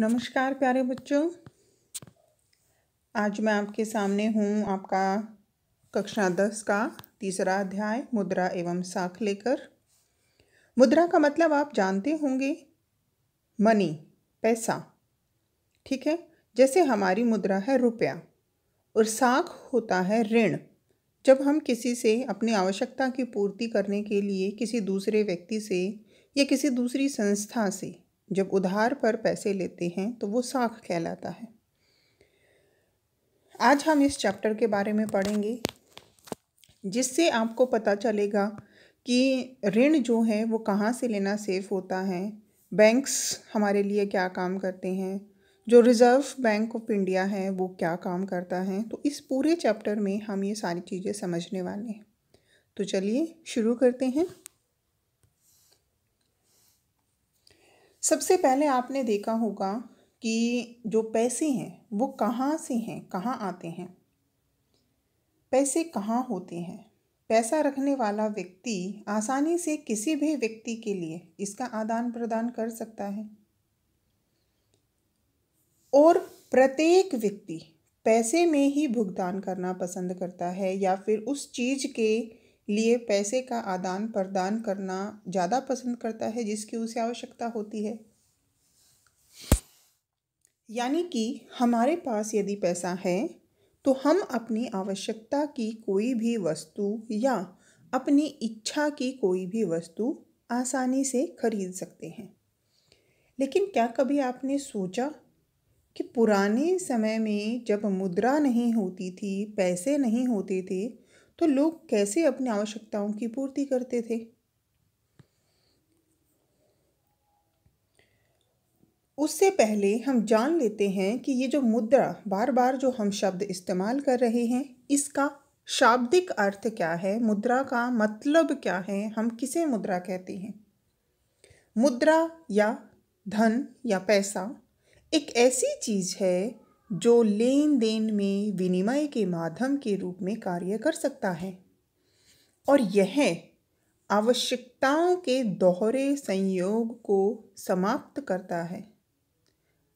नमस्कार प्यारे बच्चों आज मैं आपके सामने हूँ आपका कक्षा दस का तीसरा अध्याय मुद्रा एवं साख लेकर मुद्रा का मतलब आप जानते होंगे मनी पैसा ठीक है जैसे हमारी मुद्रा है रुपया और साख होता है ऋण जब हम किसी से अपनी आवश्यकता की पूर्ति करने के लिए किसी दूसरे व्यक्ति से या किसी दूसरी संस्था से जब उधार पर पैसे लेते हैं तो वो साख कहलाता है आज हम इस चैप्टर के बारे में पढ़ेंगे जिससे आपको पता चलेगा कि ऋण जो है वो कहाँ से लेना सेफ होता है बैंक्स हमारे लिए क्या काम करते हैं जो रिज़र्व बैंक ऑफ इंडिया है वो क्या काम करता है तो इस पूरे चैप्टर में हम ये सारी चीज़ें समझने वाले हैं तो चलिए शुरू करते हैं सबसे पहले आपने देखा होगा कि जो पैसे हैं वो कहाँ से हैं कहाँ आते हैं पैसे कहाँ होते हैं पैसा रखने वाला व्यक्ति आसानी से किसी भी व्यक्ति के लिए इसका आदान प्रदान कर सकता है और प्रत्येक व्यक्ति पैसे में ही भुगतान करना पसंद करता है या फिर उस चीज़ के लिए पैसे का आदान प्रदान करना ज़्यादा पसंद करता है जिसकी उसे आवश्यकता होती है यानी कि हमारे पास यदि पैसा है तो हम अपनी आवश्यकता की कोई भी वस्तु या अपनी इच्छा की कोई भी वस्तु आसानी से खरीद सकते हैं लेकिन क्या कभी आपने सोचा कि पुराने समय में जब मुद्रा नहीं होती थी पैसे नहीं होते थे तो लोग कैसे अपनी आवश्यकताओं की पूर्ति करते थे उससे पहले हम जान लेते हैं कि ये जो मुद्रा बार बार जो हम शब्द इस्तेमाल कर रहे हैं इसका शाब्दिक अर्थ क्या है मुद्रा का मतलब क्या है हम किसे मुद्रा कहते हैं मुद्रा या धन या पैसा एक ऐसी चीज़ है जो लेन देन में विनिमय के माध्यम के रूप में कार्य कर सकता है और यह आवश्यकताओं के दोहरे संयोग को समाप्त करता है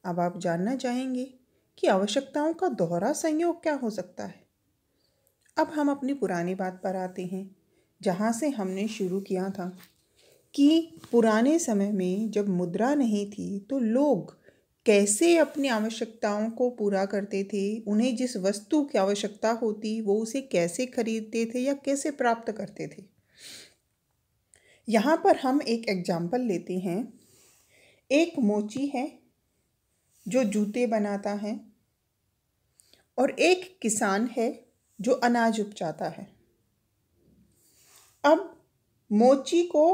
अब आप जानना चाहेंगे कि आवश्यकताओं का दोहरा संयोग क्या हो सकता है अब हम अपनी पुरानी बात पर आते हैं जहाँ से हमने शुरू किया था कि पुराने समय में जब मुद्रा नहीं थी तो लोग कैसे अपनी आवश्यकताओं को पूरा करते थे उन्हें जिस वस्तु की आवश्यकता होती वो उसे कैसे खरीदते थे या कैसे प्राप्त करते थे यहाँ पर हम एक एग्जाम्पल लेते हैं एक मोची है जो जूते बनाता है और एक किसान है जो अनाज उपजाता है अब मोची को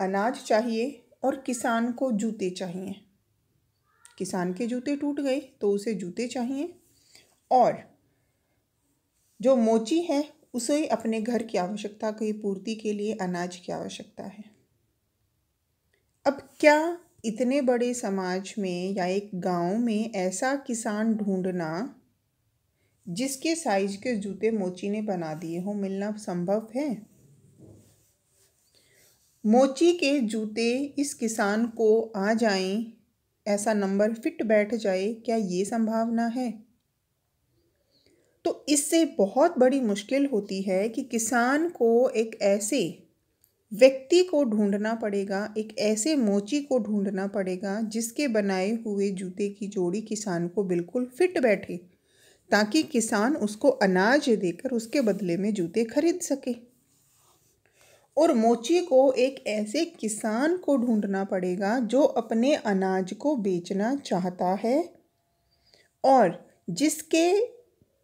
अनाज चाहिए और किसान को जूते चाहिए किसान के जूते टूट गए तो उसे जूते चाहिए और जो मोची है उसे अपने घर की आवश्यकता की पूर्ति के लिए अनाज की आवश्यकता है अब क्या इतने बड़े समाज में या एक गांव में ऐसा किसान ढूंढना जिसके साइज के जूते मोची ने बना दिए हो मिलना संभव है मोची के जूते इस किसान को आ जाएं ऐसा नंबर फिट बैठ जाए क्या ये संभावना है तो इससे बहुत बड़ी मुश्किल होती है कि किसान को एक ऐसे व्यक्ति को ढूंढना पड़ेगा एक ऐसे मोची को ढूंढना पड़ेगा जिसके बनाए हुए जूते की जोड़ी किसान को बिल्कुल फिट बैठे ताकि किसान उसको अनाज देकर उसके बदले में जूते खरीद सके और मोची को एक ऐसे किसान को ढूंढना पड़ेगा जो अपने अनाज को बेचना चाहता है और जिसके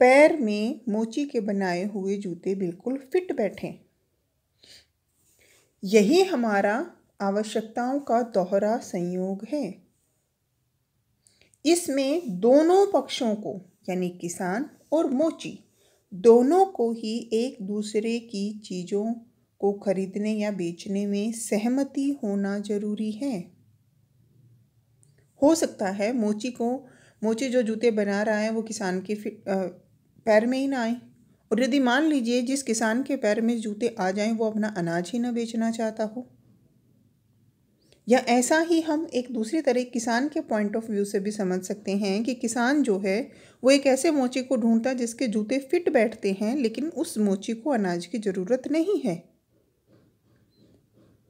पैर में मोची के बनाए हुए जूते बिल्कुल फिट बैठे यही हमारा आवश्यकताओं का दोहरा संयोग है इसमें दोनों पक्षों को यानी किसान और मोची दोनों को ही एक दूसरे की चीज़ों को खरीदने या बेचने में सहमति होना जरूरी है हो सकता है मोची को मोची जो जूते बना रहा है वो किसान के पैर में ही ना आए और यदि मान लीजिए जिस किसान के पैर में जूते आ जाएं वो अपना अनाज ही ना बेचना चाहता हो या ऐसा ही हम एक दूसरी तरह किसान के पॉइंट ऑफ व्यू से भी समझ सकते हैं कि किसान जो है वो एक ऐसे मोची को ढूंढता है जिसके जूते फिट बैठते हैं लेकिन उस मोची को अनाज की ज़रूरत नहीं है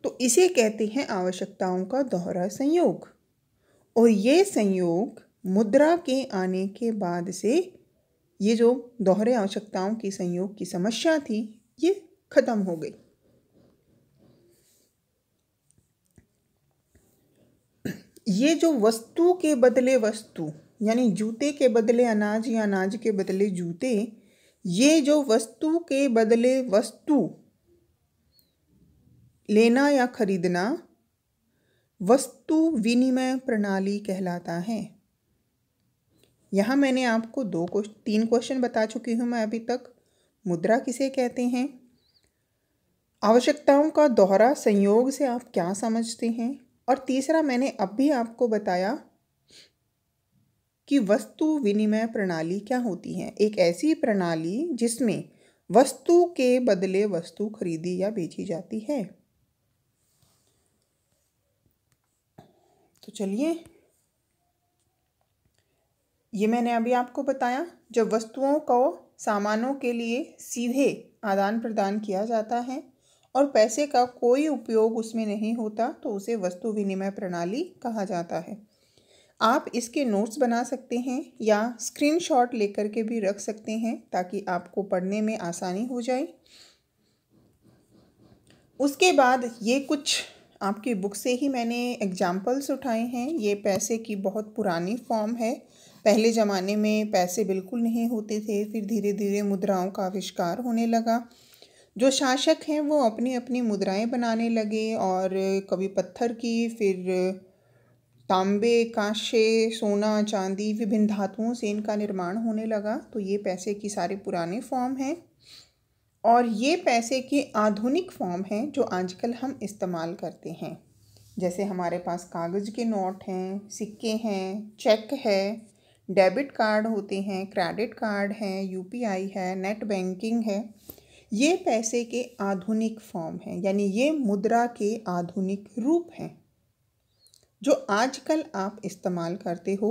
तो इसे कहते हैं आवश्यकताओं का दोहरा संयोग और ये संयोग मुद्रा के आने के बाद से ये जो दोहरे आवश्यकताओं की संयोग की समस्या थी ये खत्म हो गई ये जो वस्तु के बदले वस्तु यानी जूते के बदले अनाज या अनाज के बदले जूते ये जो वस्तु के बदले वस्तु लेना या खरीदना वस्तु विनिमय प्रणाली कहलाता है यहाँ मैंने आपको दो क्वेश्चन तीन क्वेश्चन बता चुकी हूँ मैं अभी तक मुद्रा किसे कहते हैं आवश्यकताओं का दोहरा संयोग से आप क्या समझते हैं और तीसरा मैंने अब भी आपको बताया कि वस्तु विनिमय प्रणाली क्या होती है एक ऐसी प्रणाली जिसमें वस्तु के बदले वस्तु खरीदी या बेची जाती है तो चलिए ये मैंने अभी आपको बताया जब वस्तुओं को सामानों के लिए सीधे आदान प्रदान किया जाता है और पैसे का कोई उपयोग उसमें नहीं होता तो उसे वस्तु विनिमय प्रणाली कहा जाता है आप इसके नोट्स बना सकते हैं या स्क्रीनशॉट लेकर के भी रख सकते हैं ताकि आपको पढ़ने में आसानी हो जाए उसके बाद ये कुछ आपकी बुक से ही मैंने एग्जाम्पल्स उठाए हैं ये पैसे की बहुत पुरानी फॉर्म है पहले ज़माने में पैसे बिल्कुल नहीं होते थे फिर धीरे धीरे मुद्राओं का आविष्कार होने लगा जो शासक हैं वो अपनी अपनी मुद्राएं बनाने लगे और कभी पत्थर की फिर तांबे काशे सोना चांदी विभिन्न धातुओं से इनका निर्माण होने लगा तो ये पैसे की सारे पुराने फॉर्म हैं और ये पैसे के आधुनिक फॉर्म हैं जो आजकल हम इस्तेमाल करते हैं जैसे हमारे पास कागज़ के नोट हैं सिक्के हैं चेक है डेबिट कार्ड होते हैं क्रेडिट कार्ड हैं यूपीआई है नेट बैंकिंग है ये पैसे के आधुनिक फॉर्म हैं यानी ये मुद्रा के आधुनिक रूप हैं जो आजकल आप इस्तेमाल करते हो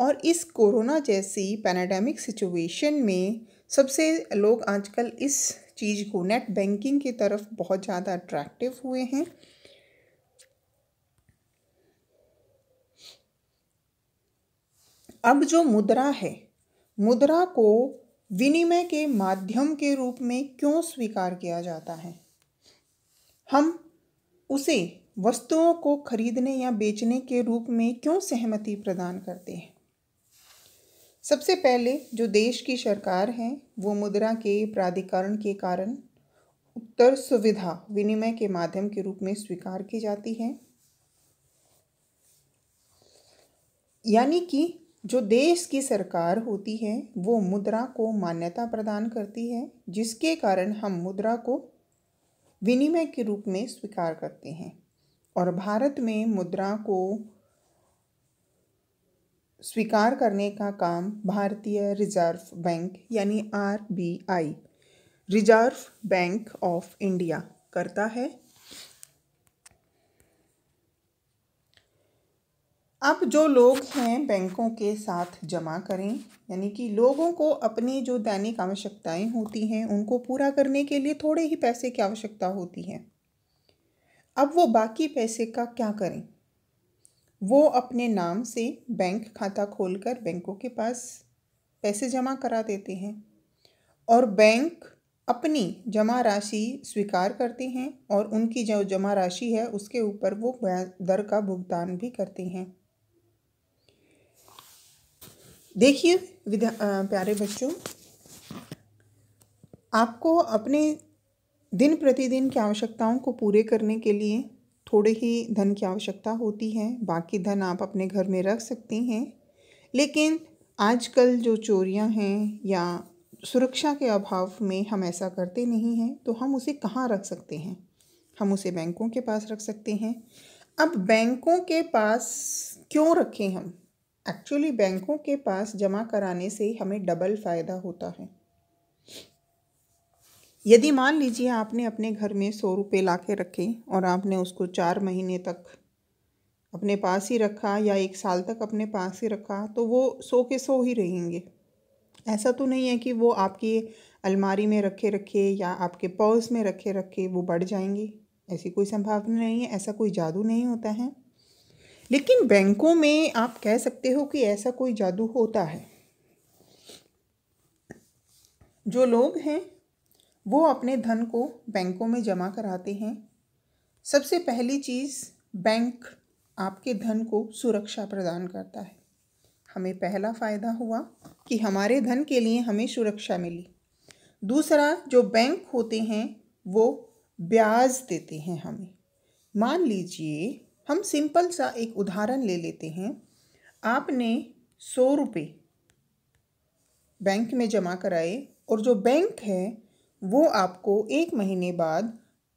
और इस कोरोना जैसी पैनाडेमिक सिचुएशन में सबसे लोग आजकल इस चीज़ को नेट बैंकिंग की तरफ बहुत ज़्यादा अट्रैक्टिव हुए हैं अब जो मुद्रा है मुद्रा को विनिमय के माध्यम के रूप में क्यों स्वीकार किया जाता है हम उसे वस्तुओं को खरीदने या बेचने के रूप में क्यों सहमति प्रदान करते हैं सबसे पहले जो देश की सरकार है वो मुद्रा के प्राधिकरण के कारण उत्तर सुविधा विनिमय के माध्यम के रूप में स्वीकार की जाती है यानी कि जो देश की सरकार होती है वो मुद्रा को मान्यता प्रदान करती है जिसके कारण हम मुद्रा को विनिमय के रूप में स्वीकार करते हैं और भारत में मुद्रा को स्वीकार करने का काम भारतीय रिजर्व बैंक यानी R B I reserve bank of India करता है अब जो लोग हैं बैंकों के साथ जमा करें यानी कि लोगों को अपनी जो दैनिक आवश्यकताएं होती हैं उनको पूरा करने के लिए थोड़े ही पैसे की आवश्यकता होती है अब वो बाकी पैसे का क्या करें वो अपने नाम से बैंक खाता खोलकर बैंकों के पास पैसे जमा करा देते हैं और बैंक अपनी जमा राशि स्वीकार करते हैं और उनकी जो जमा राशि है उसके ऊपर वो दर का भुगतान भी करते हैं देखिए प्यारे बच्चों आपको अपने दिन प्रतिदिन की आवश्यकताओं को पूरे करने के लिए थोड़े ही धन की आवश्यकता होती है बाकी धन आप अपने घर में रख सकती हैं लेकिन आजकल जो चोरियां हैं या सुरक्षा के अभाव में हम ऐसा करते नहीं हैं तो हम उसे कहाँ रख सकते हैं हम उसे बैंकों के पास रख सकते हैं अब बैंकों के पास क्यों रखें हम एक्चुअली बैंकों के पास जमा कराने से हमें डबल फ़ायदा होता है यदि मान लीजिए आपने अपने घर में सौ रुपये ला के रखे और आपने उसको चार महीने तक अपने पास ही रखा या एक साल तक अपने पास ही रखा तो वो सौ के सौ ही रहेंगे ऐसा तो नहीं है कि वो आपकी अलमारी में रखे रखे या आपके पर्स में रखे रखे वो बढ़ जाएंगे ऐसी कोई संभावना नहीं है ऐसा कोई जादू नहीं होता है लेकिन बैंकों में आप कह सकते हो कि ऐसा कोई जादू होता है जो लोग हैं वो अपने धन को बैंकों में जमा कराते हैं सबसे पहली चीज़ बैंक आपके धन को सुरक्षा प्रदान करता है हमें पहला फ़ायदा हुआ कि हमारे धन के लिए हमें सुरक्षा मिली दूसरा जो बैंक होते हैं वो ब्याज देते हैं हमें मान लीजिए हम सिंपल सा एक उदाहरण ले लेते हैं आपने सौ रुपये बैंक में जमा कराए और जो बैंक है वो आपको एक महीने बाद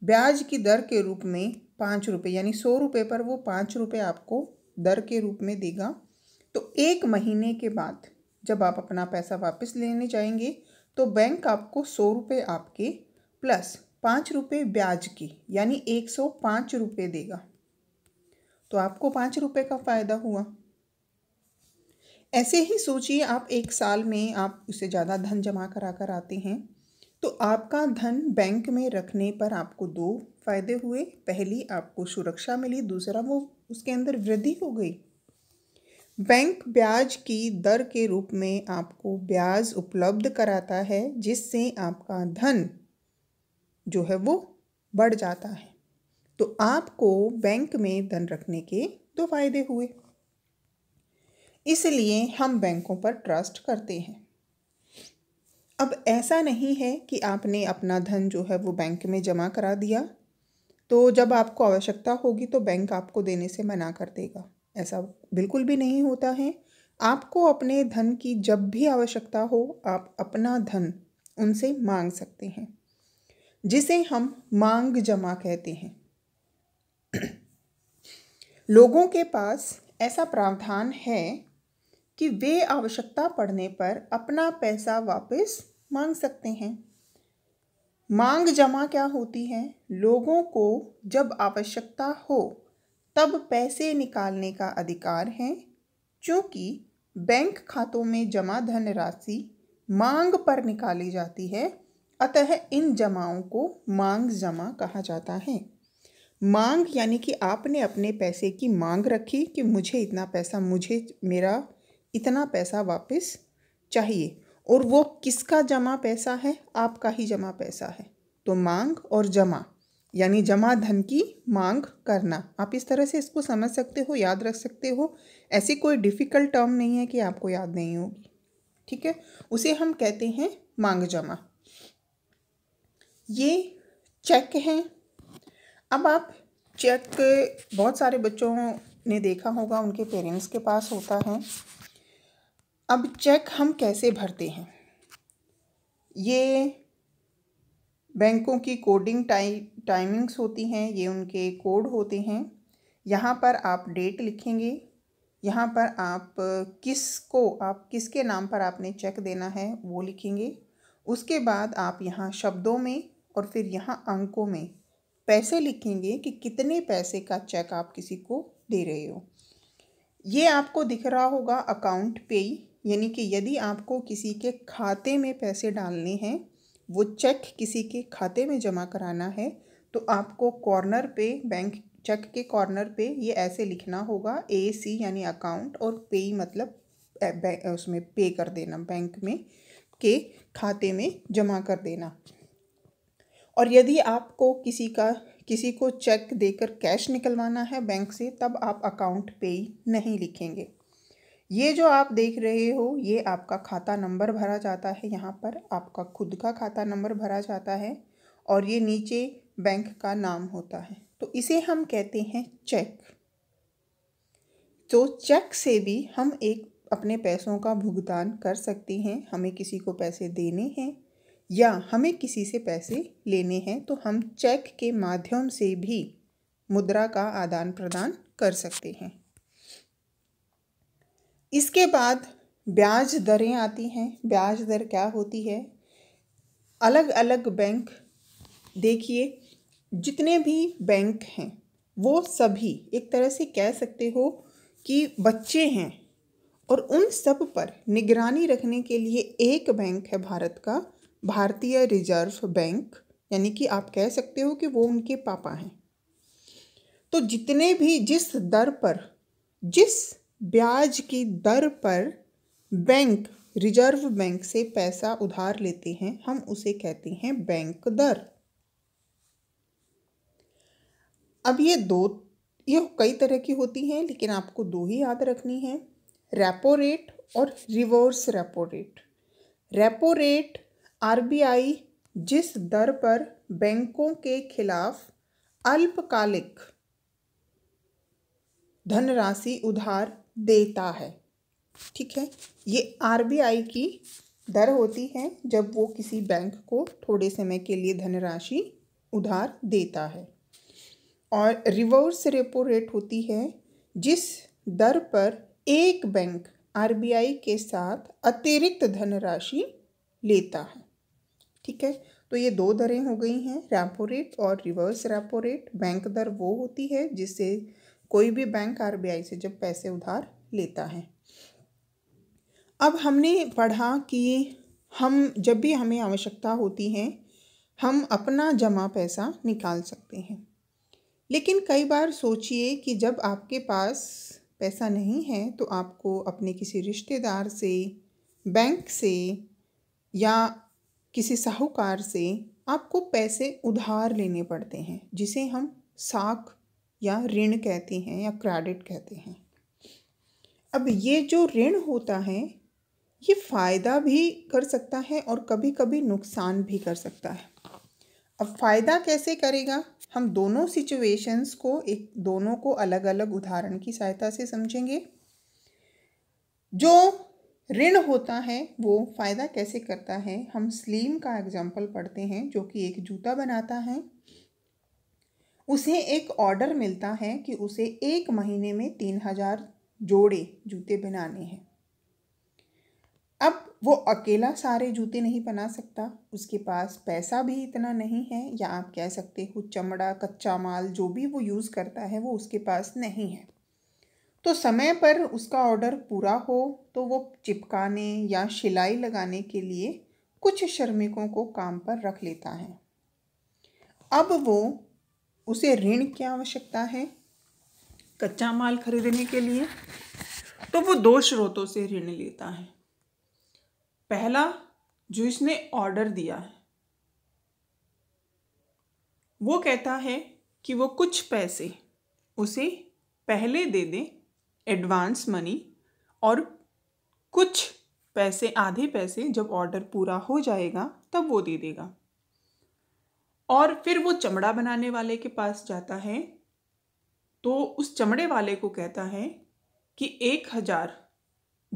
ब्याज की दर के रूप में पाँच रुपये यानी सौ रुपये पर वो पाँच रुपये आपको दर के रूप में देगा तो एक महीने के बाद जब आप अपना पैसा वापस लेने जाएंगे तो बैंक आपको सौ रुपये आपके प्लस पाँच रुपये ब्याज की यानी एक सौ पाँच रुपये देगा तो आपको पाँच रुपये का फ़ायदा हुआ ऐसे ही सोचिए आप एक साल में आप उसे ज़्यादा धन जमा करा कर आते हैं तो आपका धन बैंक में रखने पर आपको दो फायदे हुए पहली आपको सुरक्षा मिली दूसरा वो उसके अंदर वृद्धि हो गई बैंक ब्याज की दर के रूप में आपको ब्याज उपलब्ध कराता है जिससे आपका धन जो है वो बढ़ जाता है तो आपको बैंक में धन रखने के दो फायदे हुए इसलिए हम बैंकों पर ट्रस्ट करते हैं अब ऐसा नहीं है कि आपने अपना धन जो है वो बैंक में जमा करा दिया तो जब आपको आवश्यकता होगी तो बैंक आपको देने से मना कर देगा ऐसा बिल्कुल भी नहीं होता है आपको अपने धन की जब भी आवश्यकता हो आप अपना धन उनसे मांग सकते हैं जिसे हम मांग जमा कहते हैं लोगों के पास ऐसा प्रावधान है कि वे आवश्यकता पड़ने पर अपना पैसा वापस मांग सकते हैं मांग जमा क्या होती है लोगों को जब आवश्यकता हो तब पैसे निकालने का अधिकार है क्योंकि बैंक खातों में जमा धनराशि मांग पर निकाली जाती है अतः इन जमाओं को मांग जमा कहा जाता है मांग यानी कि आपने अपने पैसे की मांग रखी कि मुझे इतना पैसा मुझे मेरा इतना पैसा वापस चाहिए और वो किसका जमा पैसा है आपका ही जमा पैसा है तो मांग और जमा यानी जमा धन की मांग करना आप इस तरह से इसको समझ सकते हो याद रख सकते हो ऐसी कोई डिफ़िकल्ट टर्म नहीं है कि आपको याद नहीं होगी ठीक है उसे हम कहते हैं मांग जमा ये चेक हैं अब आप चेक बहुत सारे बच्चों ने देखा होगा उनके पेरेंट्स के पास होता है अब चेक हम कैसे भरते हैं ये बैंकों की कोडिंग टाइ टाइमिंग्स होती हैं ये उनके कोड होते हैं यहाँ पर आप डेट लिखेंगे यहाँ पर आप किस को आप किसके नाम पर आपने चेक देना है वो लिखेंगे उसके बाद आप यहाँ शब्दों में और फिर यहाँ अंकों में पैसे लिखेंगे कि कितने पैसे का चेक आप किसी को दे रहे हो ये आपको दिख रहा होगा अकाउंट पे ही यानी कि यदि आपको किसी के खाते में पैसे डालने हैं वो चेक किसी के खाते में जमा कराना है तो आपको कॉर्नर पे बैंक चेक के कॉर्नर पे ये ऐसे लिखना होगा ए सी यानी अकाउंट और पे मतलब उसमें पे कर देना बैंक में के खाते में जमा कर देना और यदि आपको किसी का किसी को चेक देकर कैश निकलवाना है बैंक से तब आप अकाउंट पे नहीं लिखेंगे ये जो आप देख रहे हो ये आपका खाता नंबर भरा जाता है यहाँ पर आपका खुद का खाता नंबर भरा जाता है और ये नीचे बैंक का नाम होता है तो इसे हम कहते हैं चेक तो चेक से भी हम एक अपने पैसों का भुगतान कर सकते हैं हमें किसी को पैसे देने हैं या हमें किसी से पैसे लेने हैं तो हम चेक के माध्यम से भी मुद्रा का आदान प्रदान कर सकते हैं इसके बाद ब्याज दरें आती हैं ब्याज दर क्या होती है अलग अलग बैंक देखिए जितने भी बैंक हैं वो सभी एक तरह से कह सकते हो कि बच्चे हैं और उन सब पर निगरानी रखने के लिए एक बैंक है भारत का भारतीय रिजर्व बैंक यानी कि आप कह सकते हो कि वो उनके पापा हैं तो जितने भी जिस दर पर जिस ब्याज की दर पर बैंक रिजर्व बैंक से पैसा उधार लेते हैं हम उसे कहते हैं बैंक दर अब ये दो ये कई तरह की होती हैं लेकिन आपको दो ही याद रखनी है रेपो रेट और reverse repo rate repo rate RBI जिस दर पर बैंकों के खिलाफ अल्पकालिक धनराशि उधार देता है ठीक है ये आरबीआई की दर होती है जब वो किसी बैंक को थोड़े समय के लिए धनराशि उधार देता है और रिवर्स रेपो रेट होती है जिस दर पर एक बैंक आरबीआई के साथ अतिरिक्त धनराशि लेता है ठीक है तो ये दो दरें हो गई हैं रैपो रेट और रिवर्स रैपो रेट बैंक दर वो होती है जिससे कोई भी बैंक आरबीआई से जब पैसे उधार लेता है अब हमने पढ़ा कि हम जब भी हमें आवश्यकता होती है हम अपना जमा पैसा निकाल सकते हैं लेकिन कई बार सोचिए कि जब आपके पास पैसा नहीं है तो आपको अपने किसी रिश्तेदार से बैंक से या किसी साहूकार से आपको पैसे उधार लेने पड़ते हैं जिसे हम साख या ऋण कहते हैं या क्रेडिट कहते हैं अब ये जो ऋण होता है ये फ़ायदा भी कर सकता है और कभी कभी नुकसान भी कर सकता है अब फ़ायदा कैसे करेगा हम दोनों सिचुएशंस को एक दोनों को अलग अलग उदाहरण की सहायता से समझेंगे जो ऋण होता है वो फ़ायदा कैसे करता है हम स्लीम का एग्जाम्पल पढ़ते हैं जो कि एक जूता बनाता है उसे एक ऑर्डर मिलता है कि उसे एक महीने में तीन हजार जोड़े जूते बनाने हैं अब वो अकेला सारे जूते नहीं बना सकता उसके पास पैसा भी इतना नहीं है या आप कह सकते हो चमड़ा कच्चा माल जो भी वो यूज़ करता है वो उसके पास नहीं है तो समय पर उसका ऑर्डर पूरा हो तो वो चिपकाने या सिलाई लगाने के लिए कुछ श्रमिकों को काम पर रख लेता है अब वो उसे ऋण की आवश्यकता है कच्चा माल खरीदने के लिए तो वो दो स्रोतों से ऋण लेता है पहला जो इसने ऑर्डर दिया है वो कहता है कि वो कुछ पैसे उसे पहले दे दे एडवांस मनी और कुछ पैसे आधे पैसे जब ऑर्डर पूरा हो जाएगा तब वो दे देगा और फिर वो चमड़ा बनाने वाले के पास जाता है तो उस चमड़े वाले को कहता है कि एक हज़ार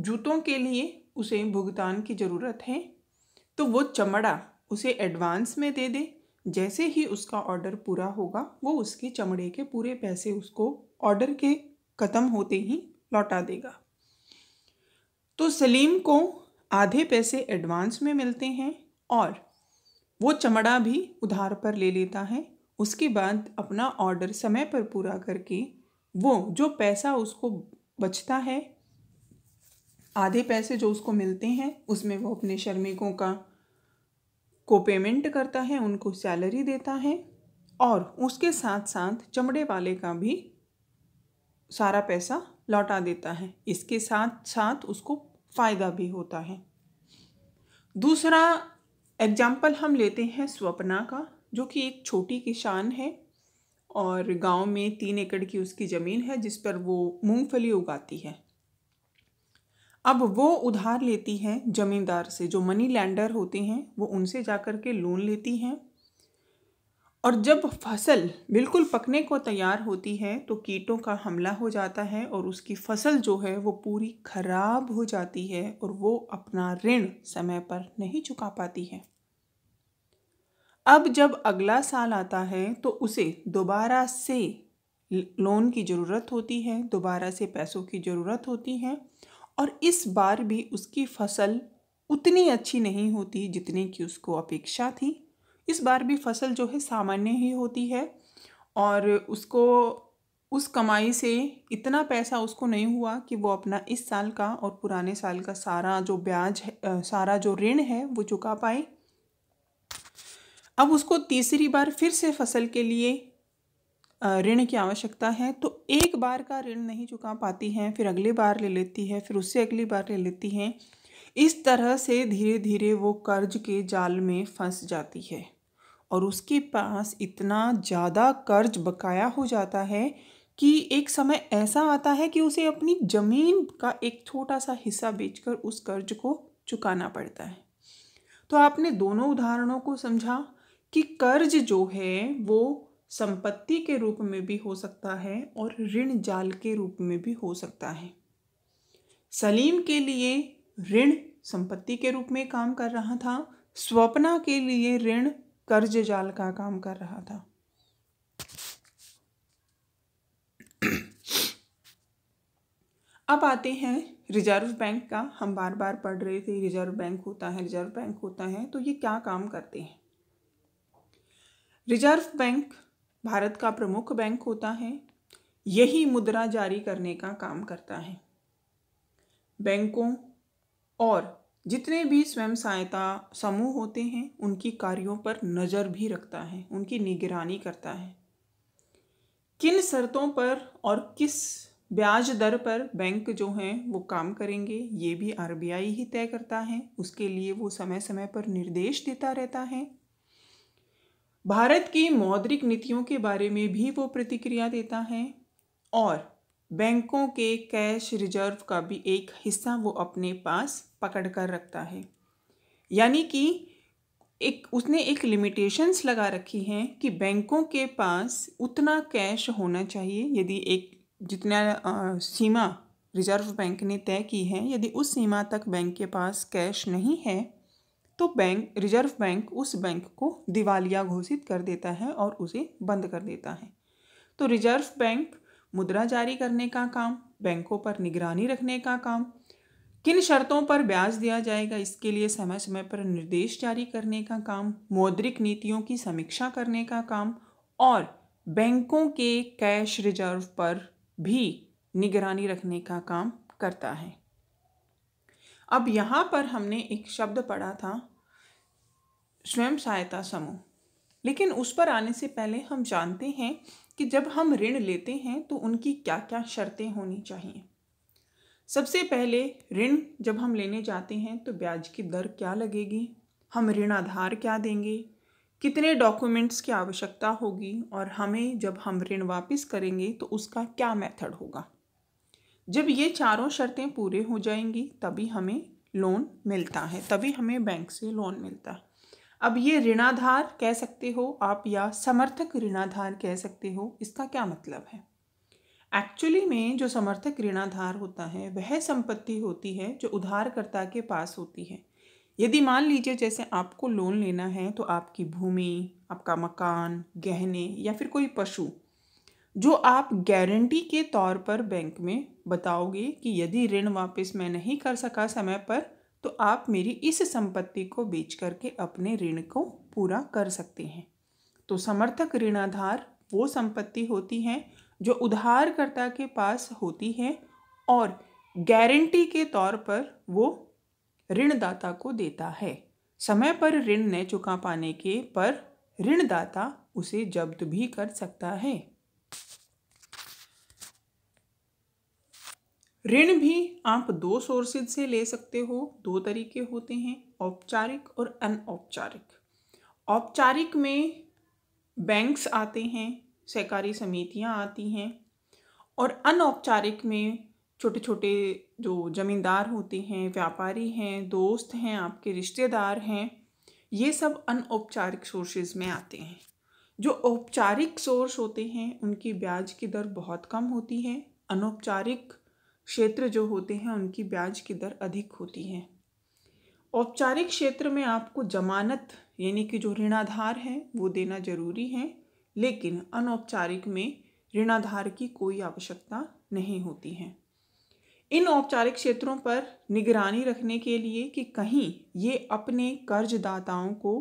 जूतों के लिए उसे भुगतान की ज़रूरत है तो वो चमड़ा उसे एडवांस में दे दे जैसे ही उसका ऑर्डर पूरा होगा वो उसके चमड़े के पूरे पैसे उसको ऑर्डर के ख़त्म होते ही लौटा देगा तो सलीम को आधे पैसे एडवांस में मिलते हैं और वो चमड़ा भी उधार पर ले लेता है उसके बाद अपना ऑर्डर समय पर पूरा करके वो जो पैसा उसको बचता है आधे पैसे जो उसको मिलते हैं उसमें वो अपने श्रमिकों का को पेमेंट करता है उनको सैलरी देता है और उसके साथ साथ चमड़े वाले का भी सारा पैसा लौटा देता है इसके साथ साथ उसको फ़ायदा भी होता है दूसरा एग्जाम्पल हम लेते हैं स्वप्ना का जो कि एक छोटी किसान है और गांव में तीन एकड़ की उसकी ज़मीन है जिस पर वो मूंगफली उगाती है अब वो उधार लेती हैं ज़मींदार से जो मनी लैंडर होते हैं वो उनसे जाकर के लोन लेती हैं और जब फसल बिल्कुल पकने को तैयार होती है तो कीटों का हमला हो जाता है और उसकी फसल जो है वो पूरी खराब हो जाती है और वो अपना ऋण समय पर नहीं चुका पाती है अब जब अगला साल आता है तो उसे दोबारा से लोन की ज़रूरत होती है दोबारा से पैसों की ज़रूरत होती है और इस बार भी उसकी फसल उतनी अच्छी नहीं होती जितनी कि उसको अपेक्षा थी इस बार भी फसल जो है सामान्य ही होती है और उसको उस कमाई से इतना पैसा उसको नहीं हुआ कि वो अपना इस साल का और पुराने साल का सारा जो ब्याज है सारा जो ऋण है वो चुका पाए अब उसको तीसरी बार फिर से फसल के लिए ऋण की आवश्यकता है तो एक बार का ऋण नहीं चुका पाती हैं फिर अगली बार ले लेती है फिर उससे अगली बार ले लेती हैं इस तरह से धीरे धीरे वो कर्ज के जाल में फंस जाती है और उसके पास इतना ज़्यादा कर्ज बकाया हो जाता है कि एक समय ऐसा आता है कि उसे अपनी ज़मीन का एक छोटा सा हिस्सा बेचकर उस कर्ज को चुकाना पड़ता है तो आपने दोनों उदाहरणों को समझा कि कर्ज जो है वो संपत्ति के रूप में भी हो सकता है और ऋण जाल के रूप में भी हो सकता है सलीम के लिए ऋण संपत्ति के रूप में काम कर रहा था स्वप्ना के लिए ऋण कर्ज जाल का काम कर रहा था अब आते हैं रिजर्व बैंक का हम बार बार पढ़ रहे थे रिजर्व बैंक होता है रिजर्व बैंक होता है तो ये क्या काम करते हैं रिजर्व बैंक भारत का प्रमुख बैंक होता है यही मुद्रा जारी करने का काम करता है बैंकों और जितने भी स्वयं सहायता समूह होते हैं उनकी कार्यों पर नज़र भी रखता है उनकी निगरानी करता है किन शर्तों पर और किस ब्याज दर पर बैंक जो हैं वो काम करेंगे ये भी आर ही तय करता है उसके लिए वो समय समय पर निर्देश देता रहता है भारत की मौद्रिक नीतियों के बारे में भी वो प्रतिक्रिया देता है और बैंकों के कैश रिजर्व का भी एक हिस्सा वो अपने पास पकड़ कर रखता है यानी कि एक उसने एक लिमिटेशंस लगा रखी हैं कि बैंकों के पास उतना कैश होना चाहिए यदि एक जितना आ, सीमा रिजर्व बैंक ने तय की है यदि उस सीमा तक बैंक के पास कैश नहीं है तो बैंक रिजर्व बैंक उस बैंक को दिवालिया घोषित कर देता है और उसे बंद कर देता है तो रिजर्व बैंक मुद्रा जारी करने का काम बैंकों पर निगरानी रखने का काम किन शर्तों पर ब्याज दिया जाएगा इसके लिए समय समय पर निर्देश जारी करने का काम मौद्रिक नीतियों की समीक्षा करने का काम और बैंकों के कैश रिजर्व पर भी निगरानी रखने का काम करता है अब यहाँ पर हमने एक शब्द पढ़ा था स्वयं सहायता समूह लेकिन उस पर आने से पहले हम जानते हैं कि जब हम ऋण लेते हैं तो उनकी क्या क्या शर्तें होनी चाहिए सबसे पहले ऋण जब हम लेने जाते हैं तो ब्याज की दर क्या लगेगी हम ऋण आधार क्या देंगे कितने डॉक्यूमेंट्स की आवश्यकता होगी और हमें जब हम ऋण वापस करेंगे तो उसका क्या मेथड होगा जब ये चारों शर्तें पूरे हो जाएंगी तभी हमें लोन मिलता है तभी हमें बैंक से लोन मिलता है अब ये ऋणाधार कह सकते हो आप या समर्थक ऋणाधार कह सकते हो इसका क्या मतलब है एक्चुअली में जो समर्थक ऋणाधार होता है वह संपत्ति होती है जो उधारकर्ता के पास होती है यदि मान लीजिए जैसे आपको लोन लेना है तो आपकी भूमि आपका मकान गहने या फिर कोई पशु जो आप गारंटी के तौर पर बैंक में बताओगे कि यदि ऋण वापस मैं नहीं कर सका समय पर तो आप मेरी इस संपत्ति को बेच करके अपने ऋण को पूरा कर सकते हैं तो समर्थक ऋणाधार वो संपत्ति होती है जो उधारकर्ता के पास होती है और गारंटी के तौर पर वो ऋणदाता को देता है समय पर ऋण न चुका पाने के पर ऋणदाता उसे जब्त भी कर सकता है ऋण भी आप दो सोर्सेज से ले सकते हो दो तरीके होते हैं औपचारिक और अनौपचारिक औपचारिक में बैंक्स आते हैं सहकारी समितियां आती हैं और अनौपचारिक में छोटे छोटे जो ज़मींदार होते हैं व्यापारी हैं दोस्त हैं आपके रिश्तेदार हैं ये सब अनौपचारिक सोर्सेज में आते हैं जो औपचारिक सोर्स होते हैं उनकी ब्याज की दर बहुत कम होती है अनौपचारिक क्षेत्र जो होते हैं उनकी ब्याज की दर अधिक होती है औपचारिक क्षेत्र में आपको जमानत यानी कि जो ऋणाधार है वो देना जरूरी है लेकिन अनौपचारिक में ऋणाधार की कोई आवश्यकता नहीं होती है इन औपचारिक क्षेत्रों पर निगरानी रखने के लिए कि कहीं ये अपने कर्जदाताओं को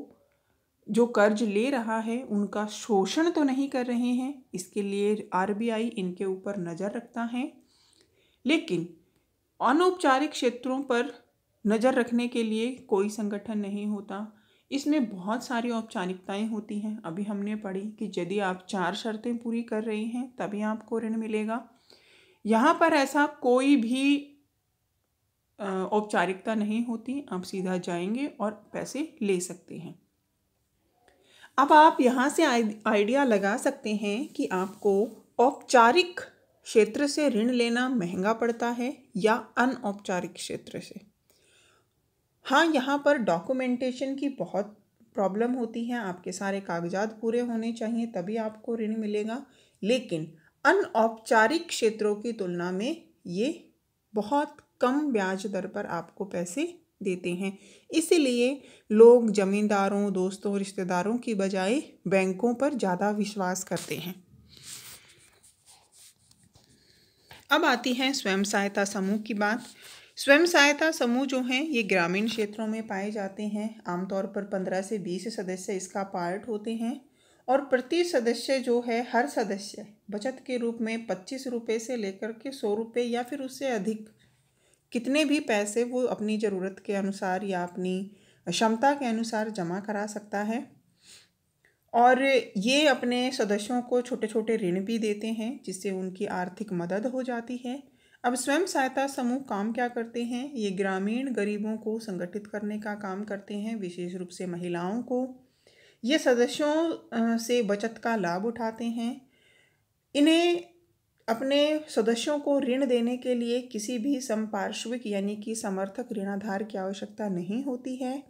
जो कर्ज ले रहा है उनका शोषण तो नहीं कर रहे हैं इसके लिए आरबीआई इनके ऊपर नज़र रखता है लेकिन अनौपचारिक क्षेत्रों पर नज़र रखने के लिए कोई संगठन नहीं होता इसमें बहुत सारी औपचारिकताएं होती हैं अभी हमने पढ़ी कि यदि आप चार शर्तें पूरी कर रही हैं तभी आपको ऋण मिलेगा यहाँ पर ऐसा कोई भी औपचारिकता नहीं होती आप सीधा जाएंगे और पैसे ले सकते हैं अब आप यहाँ से आइडिया लगा सकते हैं कि आपको औपचारिक क्षेत्र से ऋण लेना महंगा पड़ता है या अनौपचारिक क्षेत्र से हाँ यहाँ पर डॉक्यूमेंटेशन की बहुत प्रॉब्लम होती है आपके सारे कागजात पूरे होने चाहिए तभी आपको ऋण मिलेगा लेकिन अनौपचारिक क्षेत्रों की तुलना में ये बहुत कम ब्याज दर पर आपको पैसे देते हैं इसीलिए लोग जमींदारों दोस्तों रिश्तेदारों की बजाय बैंकों पर ज़्यादा विश्वास करते हैं अब आती है स्वयं सहायता समूह की बात स्वयं सहायता समूह जो हैं ये ग्रामीण क्षेत्रों में पाए जाते हैं आमतौर पर पंद्रह से बीस सदस्य इसका पार्ट होते हैं और प्रति सदस्य जो है हर सदस्य बचत के रूप में पच्चीस रुपये से लेकर के सौ रुपये या फिर उससे अधिक कितने भी पैसे वो अपनी ज़रूरत के अनुसार या अपनी क्षमता के अनुसार जमा करा सकता है और ये अपने सदस्यों को छोटे छोटे ऋण भी देते हैं जिससे उनकी आर्थिक मदद हो जाती है अब स्वयं सहायता समूह काम क्या करते हैं ये ग्रामीण गरीबों को संगठित करने का काम करते हैं विशेष रूप से महिलाओं को ये सदस्यों से बचत का लाभ उठाते हैं इन्हें अपने सदस्यों को ऋण देने के लिए किसी भी संपार्श्विक यानी कि समर्थक ऋणाधार की आवश्यकता नहीं होती है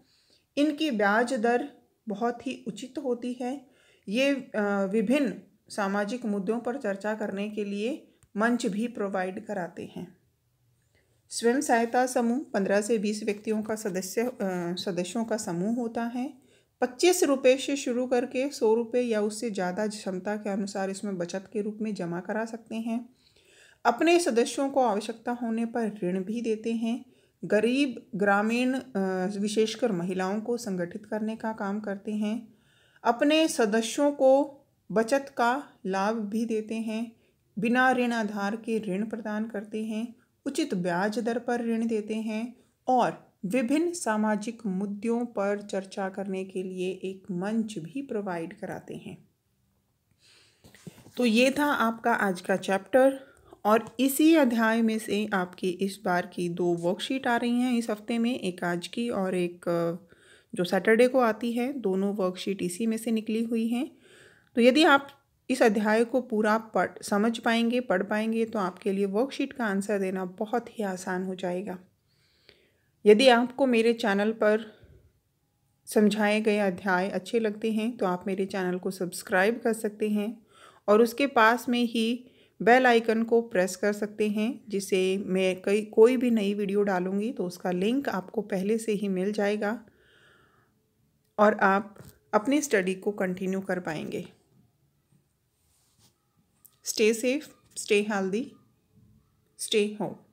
इनकी ब्याज दर बहुत ही उचित होती है ये विभिन्न सामाजिक मुद्दों पर चर्चा करने के लिए मंच भी प्रोवाइड कराते हैं स्वयं सहायता समूह पंद्रह से बीस व्यक्तियों का सदस्य सदस्यों का समूह होता है पच्चीस रुपये से शुरू करके सौ रुपये या उससे ज़्यादा क्षमता के अनुसार इसमें बचत के रूप में जमा करा सकते हैं अपने सदस्यों को आवश्यकता होने पर ऋण भी देते हैं गरीब ग्रामीण विशेषकर महिलाओं को संगठित करने का काम करते हैं अपने सदस्यों को बचत का लाभ भी देते हैं बिना ऋण आधार के ऋण प्रदान करते हैं उचित ब्याज दर पर ऋण देते हैं और विभिन्न सामाजिक मुद्दों पर चर्चा करने के लिए एक मंच भी प्रोवाइड कराते हैं तो ये था आपका आज का चैप्टर और इसी अध्याय में से आपकी इस बार की दो वर्कशीट आ रही हैं इस हफ्ते में एक आज की और एक जो सैटरडे को आती है दोनों वर्कशीट इसी में से निकली हुई हैं तो यदि आप इस अध्याय को पूरा पढ़ समझ पाएंगे पढ़ पाएंगे तो आपके लिए वर्कशीट का आंसर देना बहुत ही आसान हो जाएगा यदि आपको मेरे चैनल पर समझाए गए अध्याय अच्छे लगते हैं तो आप मेरे चैनल को सब्सक्राइब कर सकते हैं और उसके पास में ही बेल आइकन को प्रेस कर सकते हैं जिसे मैं कई कोई भी नई वीडियो डालूंगी तो उसका लिंक आपको पहले से ही मिल जाएगा और आप अपनी स्टडी को कंटिन्यू कर पाएंगे stay safe stay healthy stay home